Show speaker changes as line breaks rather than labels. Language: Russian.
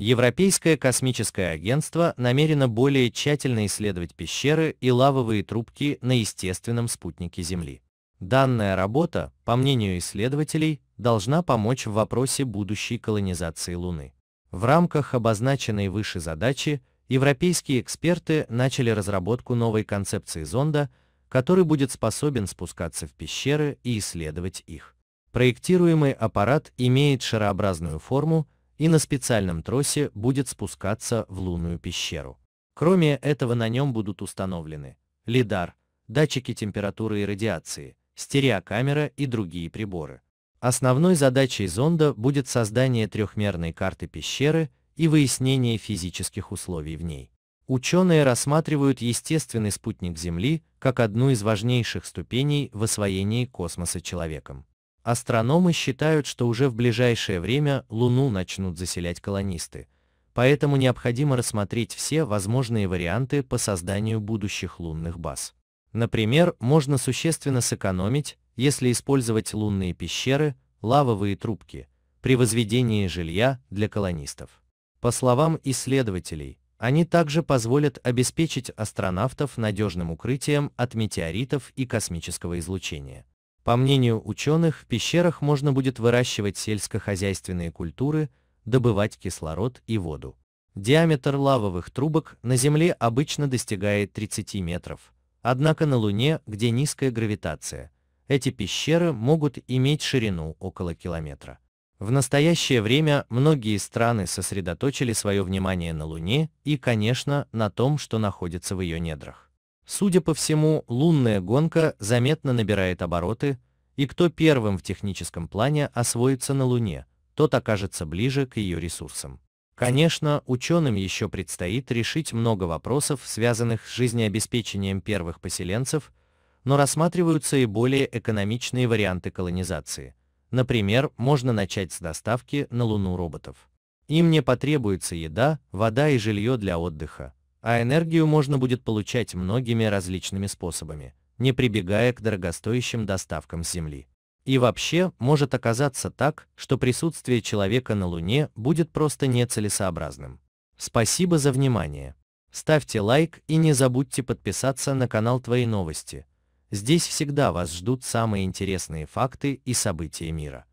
Европейское космическое агентство намерено более тщательно исследовать пещеры и лавовые трубки на естественном спутнике Земли. Данная работа, по мнению исследователей, должна помочь в вопросе будущей колонизации Луны. В рамках обозначенной выше задачи европейские эксперты начали разработку новой концепции зонда, который будет способен спускаться в пещеры и исследовать их. Проектируемый аппарат имеет шарообразную форму, и на специальном тросе будет спускаться в лунную пещеру. Кроме этого на нем будут установлены лидар, датчики температуры и радиации, стереокамера и другие приборы. Основной задачей зонда будет создание трехмерной карты пещеры и выяснение физических условий в ней. Ученые рассматривают естественный спутник Земли как одну из важнейших ступеней в освоении космоса человеком. Астрономы считают, что уже в ближайшее время Луну начнут заселять колонисты, поэтому необходимо рассмотреть все возможные варианты по созданию будущих лунных баз. Например, можно существенно сэкономить, если использовать лунные пещеры, лавовые трубки, при возведении жилья для колонистов. По словам исследователей, они также позволят обеспечить астронавтов надежным укрытием от метеоритов и космического излучения. По мнению ученых, в пещерах можно будет выращивать сельскохозяйственные культуры, добывать кислород и воду. Диаметр лавовых трубок на Земле обычно достигает 30 метров, однако на Луне, где низкая гравитация, эти пещеры могут иметь ширину около километра. В настоящее время многие страны сосредоточили свое внимание на Луне и, конечно, на том, что находится в ее недрах. Судя по всему, лунная гонка заметно набирает обороты, и кто первым в техническом плане освоится на Луне, тот окажется ближе к ее ресурсам. Конечно, ученым еще предстоит решить много вопросов, связанных с жизнеобеспечением первых поселенцев, но рассматриваются и более экономичные варианты колонизации. Например, можно начать с доставки на Луну роботов. Им не потребуется еда, вода и жилье для отдыха, а энергию можно будет получать многими различными способами, не прибегая к дорогостоящим доставкам с Земли. И вообще, может оказаться так, что присутствие человека на Луне будет просто нецелесообразным. Спасибо за внимание. Ставьте лайк и не забудьте подписаться на канал Твои новости. Здесь всегда вас ждут самые интересные факты и события мира.